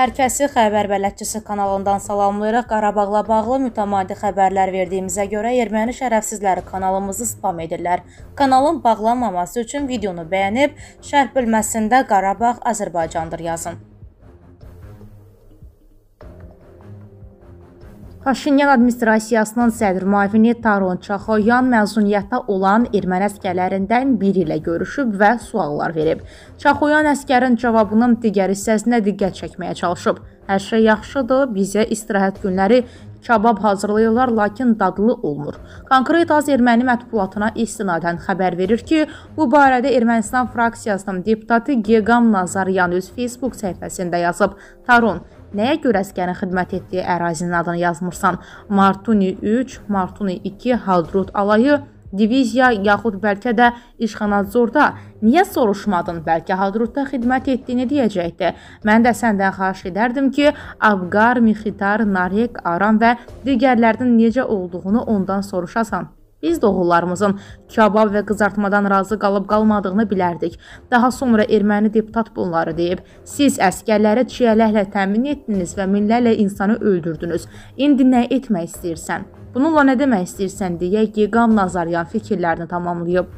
Hər kəsi xəbər bələdçisi kanalından salamlayırıq. Qarabağla bağlı mütəmadi xəbərlər verdiyimizə görə erməni şərəfsizləri kanalımızı spam edirlər. Kanalın bağlanmaması üçün videonu bəyənib, şərh bölməsində Qarabağ Azərbaycandır yazın. Paşinyan administrasiyasının sədr müavini Taron Çaxoyan məzuniyyətdə olan erməni əsgərlərindən biri ilə görüşüb və suallar verib. Çaxoyan əsgərin cavabının digər hissəsinə diqqət çəkməyə çalışıb. Hər şey yaxşıdır, bizə istirahət günləri kabab hazırlayırlar, lakin dadlı olmur. Konkret az erməni mətbuatına istinadən xəbər verir ki, bu barədə Ermənistan fraksiyasının deputatı Geqam Nazaryan öz Facebook səhifəsində yazıb. Taron Nəyə görə əsgərin xidmət etdiyi ərazinin adını yazmırsan? Martuni 3, Martuni 2, Hadrut alayı, diviziya yaxud bəlkə də İşxanadzorda niyə soruşmadın? Bəlkə Hadrutda xidmət etdiyini deyəcəkdi. Mən də səndən xahiş edərdim ki, Abqar, Mixitar, Narek, Aram və digərlərinin necə olduğunu ondan soruşasan. Biz doğullarımızın kabab və qızartmadan razı qalıb-qalmadığını bilərdik. Daha sonra erməni deputat bunları deyib. Siz əskərləri çiyələklə təmin etdiniz və minlərlə insanı öldürdünüz. İndi nə etmək istəyirsən? Bununla nə demək istəyirsən deyə Qeqam Nazaryan fikirlərini tamamlayıb.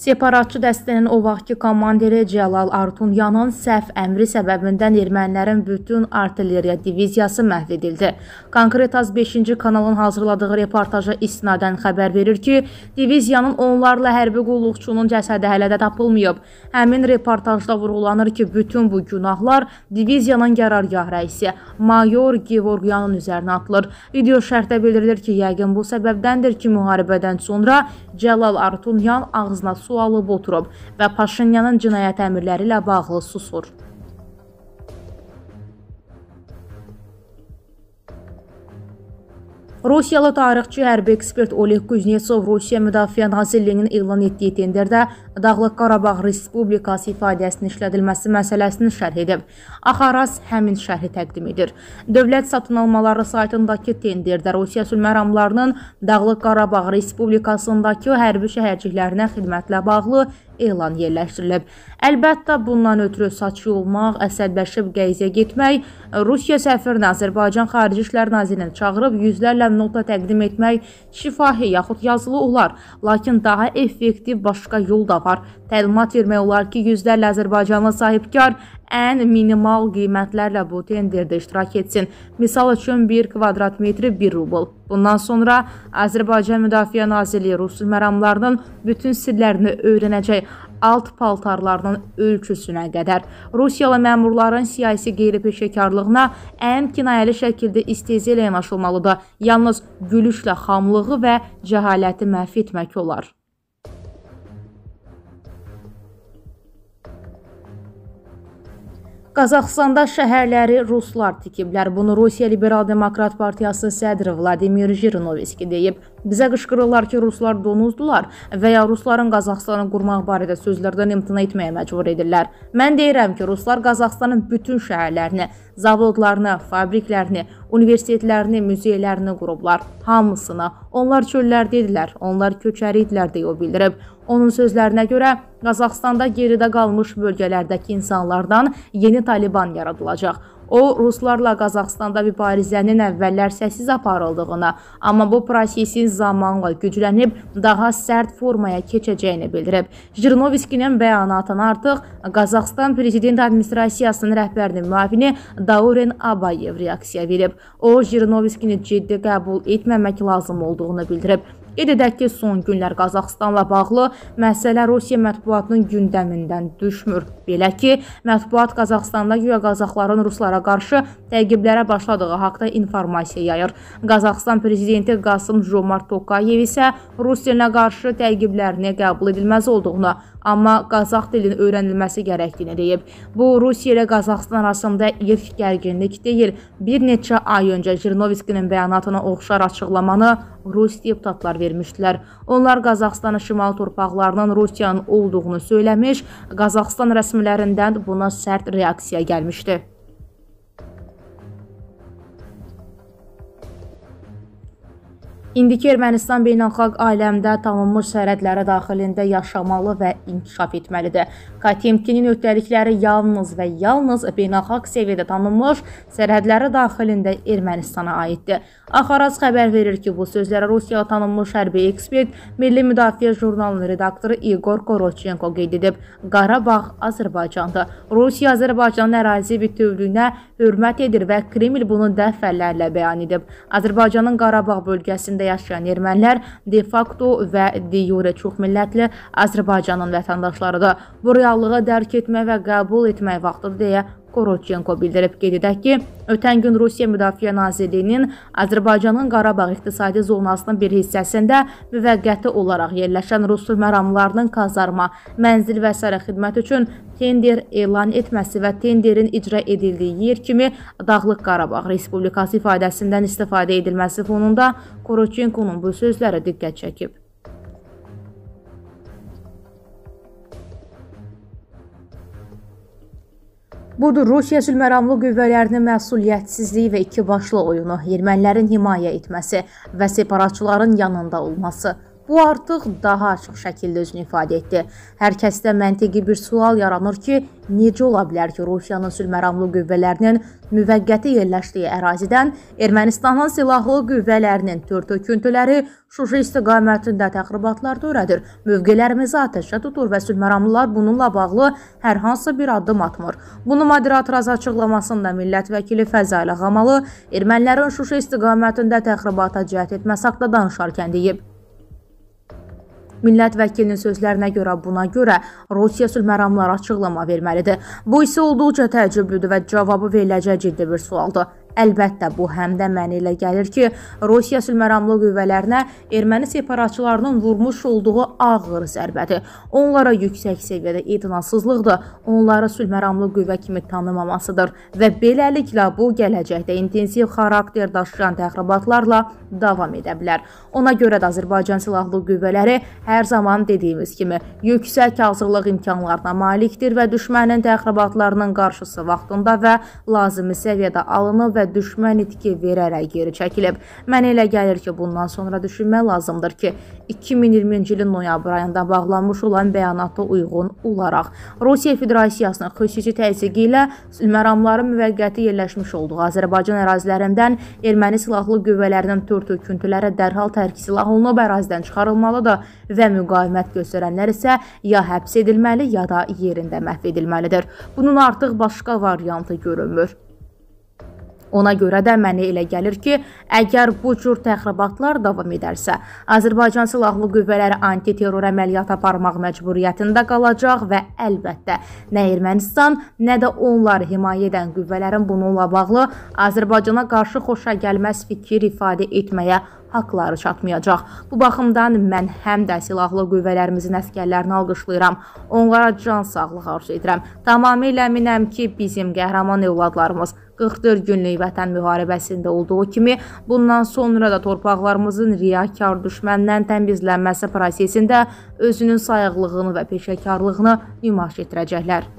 Separatçı dəstənin o vaxtki komandiri Cəlal Artunyanın səhv əmri səbəbindən ermənilərin bütün artilleriya diviziyası məhv edildi. Konkret az 5-ci kanalın hazırladığı reportaja istinadən xəbər verir ki, diviziyanın onlarla hərbi qulluqçunun cəsədi hələ də tapılmayıb. Həmin reportajda vurğulanır ki, bütün bu günahlar diviziyanın qərargah rəisi mayor Gevorgyanın üzərinə atılır. Video şərhdə bildirilir ki, yəqin bu səbəbdəndir ki, müharibədən sonra Cəlal Artunyan ağzına su su alıb oturub və Paşinyanın cinayət əmrləri ilə bağlı susur. Rusiyalı tarixçi hərbi ekspert Oleg Kuznetsov Rusiya Müdafiə Nazirliyinin elan etdiyi tenderdə Dağlıq Qarabağ Respublikası ifadəsinin işlədilməsi məsələsini şərh edib. Axaraz həmin şərhi təqdim edir. Dövlət satın almaları saytındakı tenderdə Rusiya sülh məramlarının Dağlıq Qarabağ Respublikasındakı hərbi şəhərciklərinə xidmətlə bağlı elan yerləşdirilib. Əlbəttə, bundan ötürü saçı olmaq, əsəbləşib qəyziyə getmək, Rusiya səfirini Azərbaycan Xarici İşlər Nazirini çağırıb yüzlərlə nota təqdim etmək şifahi yaxud yazılı olar, lakin daha effektiv başqa yol da var. Təlimat vermək olar ki, yüzlərlə Azərbaycanlı sahibkar ən minimal qiymətlərlə bu tenderdə iştirak etsin. Misal üçün 1 kvadrat metri 1 rubl. Bundan sonra Azərbaycan Müdafiə Nazirliyi rus məramlarının bütün sirlərini öyrənəcək alt paltarlarının ölçüsünə qədər Rusiyalı məmurların siyasi qeyri-peşəkarlığına ən kinayəli şəkildə istehzi ilə yanaşılmalıdır. Yalnız gülüşlə xamlığı və cəhaləti məhv etmək olar. Qazaxıstanda şəhərləri ruslar tikiblər. Bunu Rusiya Liberal Demokrat Partiyasının sədri Vladimir Jirinovski deyib. Bizə qışqırırlar ki, ruslar donuzdular və ya rusların Qazaxıstanı qurmaq barədə sözlərdən imtina etməyə məcbur edirlər. Mən deyirəm ki, ruslar Qazaxıstanın bütün şəhərlərini zavodlarını, fabriklərini, universitetlərini, muzeylərini qurublar. Hamısını. Onlar çöllərdə idilər, onlar köçəri idilər deyə o bildirib. Onun sözlərinə görə Qazaxstanda geridə qalmış bölgələrdəki insanlardan yeni Taliban yaradılacaq. O, ruslarla Qazaxıstanda mübarizənin əvvəllər səssiz aparıldığını, amma bu prosesin zamanla güclənib daha sərt formaya keçəcəyini bildirib. Jirnoviskinin bəyanatını artıq Qazaxıstan prezident administrasiyasının rəhbərinin müavini Dauren Abayev reaksiya verib. O, Jirnoviskini ciddi qəbul etməmək lazım olduğunu bildirib. Qeyd edək ki, son günlər Qazaxıstanla bağlı məsələ Rusiya mətbuatının gündəmindən düşmür. Belə ki, mətbuat Qazaxıstanda güya qazaxların ruslara qarşı təqiblərə başladığı haqda informasiya yayır. Qazaxıstan prezidenti Qasım Jomart Tokayev isə Rusiya ilə qarşı təqiblərini qəbul edilməz olduğunu amma Qazax dilinin öyrənilməsi gərəkdiyini deyib. Bu Rusiya ilə Qazaxstan arasında ilk gərginlik deyil. Bir neçə ay öncə Jirinovskinin bəyanatına oxşar açıqlamanı Rus deputatlar vermişdilər. Onlar Qazaxstanın şimal torpaqlarının Rusiyanın olduğunu söyləmiş, Qazaxstan rəsmilərindən buna sərt reaksiya gəlmişdi. İndiki Ermənistan beynəlxalq aləmdə tanınmış sərhədləri daxilində yaşamalı və inkişaf etməlidir. Katemkinin öhdəlikləri yalnız və yalnız beynəlxalq səviyyədə tanınmış sərhədləri daxilində Ermənistana aiddir. Axaraz xəbər verir ki, bu sözlərə Rusiyaya tanınmış hərbi ekspert, Milli Müdafiə jurnalının redaktoru İgor Korochenko qeyd edib. Qarabağ Azərbaycandır. Rusiya Azərbaycanın ərazi bütövlüyünə hörmət edir və Kreml bunu dəfələrlə bəyan edib. Azərbaycanın Qarabağ bölgəsində ölkəsində yaşayan ermənilər de-facto və de-yure çoxmillətli Azərbaycanın vətəndaşlarıdır. Bu reallığı dərk etmək və qəbul etmək vaxtıdır deyə Korotchenko bildirib. Qeyd edək ki, ötən gün Rusiya Müdafiə Nazirliyinin Azərbaycanın Qarabağ iqtisadi zonasının bir hissəsində müvəqqəti olaraq yerləşən rus məramlarının kazarma, mənzil və sərə xidmət üçün tender elan etməsi və tenderin icra edildiyi yer kimi Dağlıq Qarabağ Respublikası ifadəsindən istifadə edilməsi fonunda Korotchenkonun bu sözləri diqqət çəkib. Budur Rusiya sülməramlı qüvvələrinin məsuliyyətsizliyi və ikibaşlı oyunu, ermənilərin himayə etməsi və separatçıların yanında olması bu artıq daha açıq şəkildə özünü ifadə etdi. Hər kəsdə məntiqi bir sual yaranır ki, necə ola bilər ki, Rusiyanın sülhməramlı qüvvələrinin müvəqqəti yerləşdiyi ərazidən Ermənistanın silahlı qüvvələrinin törtöküntüləri Şuşa istiqamətində təxribatlar törədir. Mövqelərimizi atəşə tutur və sülhməramlılar bununla bağlı hər hansı bir addım atmır. Bunu moderator az açıqlamasında millət vəkili Fəzail Ağamalı ermənilərin Şuşa istiqamətində təxribata cəhət etməsi haqqında danışarkən deyib. Millət vəkilinin sözlərinə görə buna görə Rusiya sülh məramları açıqlama verməlidir. Bu isə olduqca təəccüblüdür və cavabı veriləcək ciddi bir sualdır. Əlbəttə bu həm də mənə elə gəlir ki, Rusiya sülhməramlı qüvvələrinə erməni separatçılarının vurmuş olduğu ağır zərbədir. Onlara yüksək səviyyədə etinasızlıq da onları sülhməramlı qüvvə kimi tanımamasıdır və beləliklə bu gələcəkdə intensiv xarakter daşıyan təxribatlarla davam edə bilər. Ona görə də Azərbaycan silahlı qüvvələri hər zaman dediyimiz kimi yüksək hazırlıq imkanlarına malikdir və düşmənin təxribatlarının qarşısı vaxtında və lazımi səviyyədə alınıb və düşmən itki verərək geri çəkilib. Mənə elə gəlir ki, bundan sonra düşünmək lazımdır ki, 2020-ci ilin noyabr ayında bağlanmış olan bəyanata uyğun olaraq Rusiya Federasiyasının xüsusi təzyiqi ilə məramların müvəqqəti yerləşmiş olduğu Azərbaycan ərazilərindən erməni silahlı qüvvələrinin tör töküntüləri dərhal tərk silah olunub ərazidən çıxarılmalıdır və müqavimət göstərənlər isə ya həbs edilməli, ya da yerində məhv edilməlidir. Bunun artıq başqa variantı görünmür. Ona görə də mənə elə gəlir ki, əgər bu cür təxribatlar davam edərsə, Azərbaycan silahlı qüvvələri antiterror əməliyyatı aparmaq məcburiyyətində qalacaq və əlbəttə nə Ermənistan, nə də onları himayə edən qüvvələrin bununla bağlı Azərbaycana qarşı xoşagəlməz fikir ifadə etməyə haqları çatmayacaq. Bu baxımdan mən həm də silahlı qüvvələrimizin əsgərlərini alqışlayıram. Onlara can sağlığı arzu edirəm. Tamamilə əminəm ki, bizim qəhrəman övladlarımız 44 günlük vətən müharibəsində olduğu kimi bundan sonra da torpaqlarımızın riyakar düşməndən təmizlənməsi prosesində özünün sayıqlığını və peşəkarlığını nümayiş etdirəcəklər.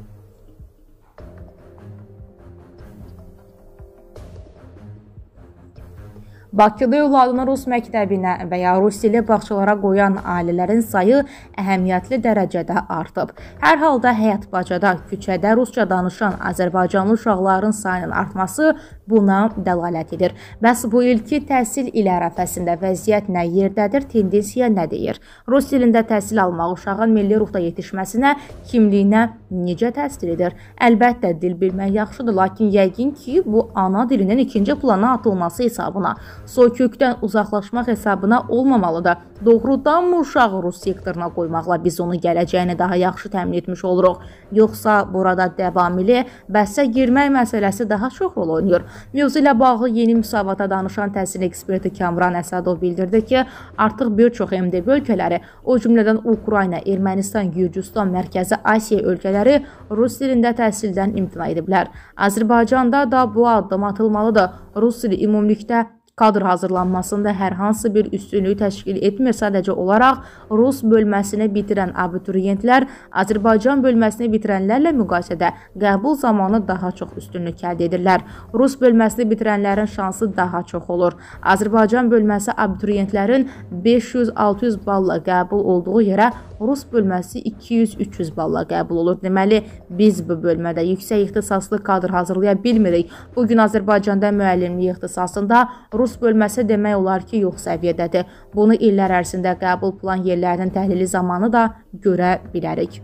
Bakıda övladını rus məktəbinə və ya rus dili bağçalara qoyan ailələrin sayı əhəmiyyətli dərəcədə artıb. Hər halda həyat bacada, küçədə rusca danışan azərbaycanlı uşaqların sayının artması buna dəlalət edir. Bəs bu ilki təhsil ili ərəfəsində vəziyyət nə yerdədir, tendensiya nə deyir? Rus dilində təhsil almaq uşağın milli ruhda yetişməsinə, kimliyinə necə təsir edir? Əlbəttə dil bilmək yaxşıdır, lakin yəqin ki, bu ana dilinin ikinci plana atılması hesabına soykökdən uzaqlaşmaq hesabına olmamalıdır. Doğrudanmı uşağı rus sektoruna qoymaqla biz onun gələcəyini daha yaxşı təmin etmiş oluruq? Yoxsa burada davamili bəhsə girmək məsələsi daha çox rol oynayır? Mövzu ilə bağlı yeni müsabata danışan təhsil eksperti Kamran Əsədov bildirdi ki, artıq bir çox MDB ölkələri, o cümlədən Ukrayna, Ermənistan, Gürcüstan, Mərkəzi Asiya ölkələri rus dilində təhsildən imtina ediblər. Azərbaycanda da bu addım atılmalıdır. Rus dili ümumilikdə Kadr hazırlanmasında hər hansı bir üstünlük təşkil etmir, sadəcə olaraq rus bölməsini bitirən abituriyentlər Azərbaycan bölməsini bitirənlərlə müqayisədə qəbul zamanı daha çox üstünlük əldə edirlər. Rus bölməsini bitirənlərin şansı daha çox olur. Azərbaycan bölməsi abituriyentlərin 500-600 balla qəbul olduğu yerə rus bölməsi 200-300 balla qəbul olur. Deməli, biz bu bölmədə yüksək ixtisaslı kadr hazırlaya bilmirik. Bu gün Azərbaycanda müəllimlik ixtisasında rus Rus bölməsi demək olar ki, yox səviyyədədir. Bunu illər ərzində qəbul plan yerlərinin təhlili zamanı da görə bilərik.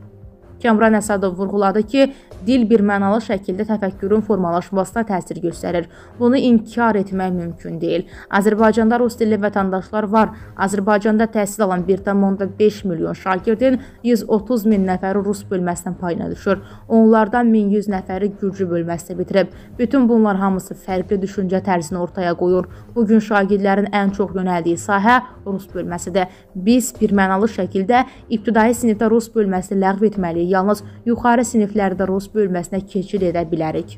Kəmran Əsədov vurğuladı ki, dil birmənalı şəkildə təfəkkürün formalaşmasına təsir göstərir. Bunu inkar etmək mümkün deyil. Azərbaycanda rus dilli vətəndaşlar var. Azərbaycanda təhsil alan 1.5 milyon şagirdin 130 min nəfəri rus bölməsindən payına düşür. Onlardan 1100 nəfəri gürcü bölməsində bitirib. Bütün bunlar hamısı fərqli düşüncə tərzini ortaya qoyur. Bu gün şagirdlərin ən çox yönəldiyi sahə rus bölməsidir. Biz birmənalı şəkildə ibtidai sinifdə rus bölməsini ləğv etməliyik Yalnız yuxarı siniflərdə rus bölməsinə keçid edə bilərik.